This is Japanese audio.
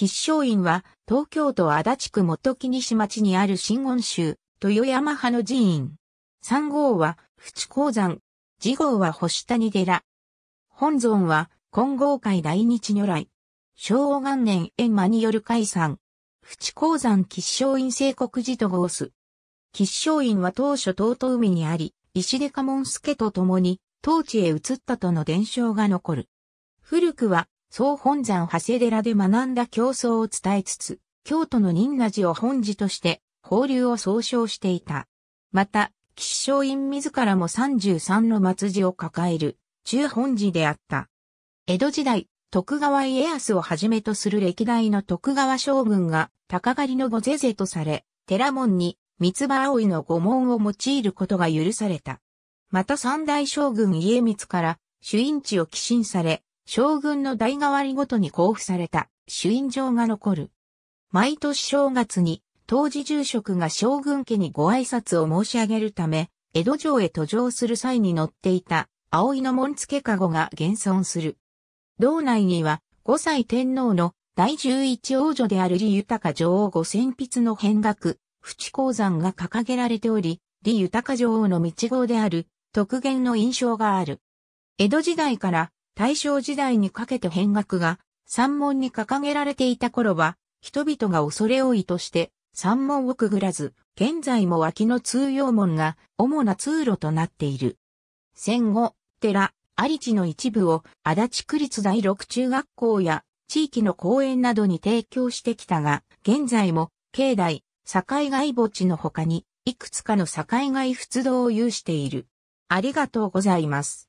吉祥院は東京都足立区元木西町にある新温州、豊山派の寺院。三号は淵鉱山。次号は星谷寺。本尊は金剛会来日如来。昭和元年閻魔による解散。淵鉱山吉祥院聖国寺と合す。吉祥院は当初東都海にあり、石出家門助と共に、当地へ移ったとの伝承が残る。古くは総本山長谷寺で学んだ教争を伝えつつ、京都の仁和寺を本寺として、法流を総称していた。また、岸祥院自らも33の末寺を抱える、中本寺であった。江戸時代、徳川家康をはじめとする歴代の徳川将軍が、鷹狩りの御是是とされ、寺門に、三つ葉葵の御門を用いることが許された。また三大将軍家光から、主因地を寄進され、将軍の代替わりごとに交付された朱印状が残る。毎年正月に当時住職が将軍家にご挨拶を申し上げるため、江戸城へ途上する際に乗っていた葵の門付かごが現存する。道内には5歳天皇の第11王女である李豊女王五千筆の変額、淵鉱山が掲げられており、李豊女王の道号である、特言の印象がある。江戸時代から大正時代にかけて変額が山門に掲げられていた頃は、人々が恐れ多いとして、山門をくぐらず、現在も脇の通用門が主な通路となっている。戦後、寺、有地の一部を足立区立第六中学校や地域の公園などに提供してきたが、現在も境内、境外墓地の他に、いくつかの境外仏道を有している。ありがとうございます。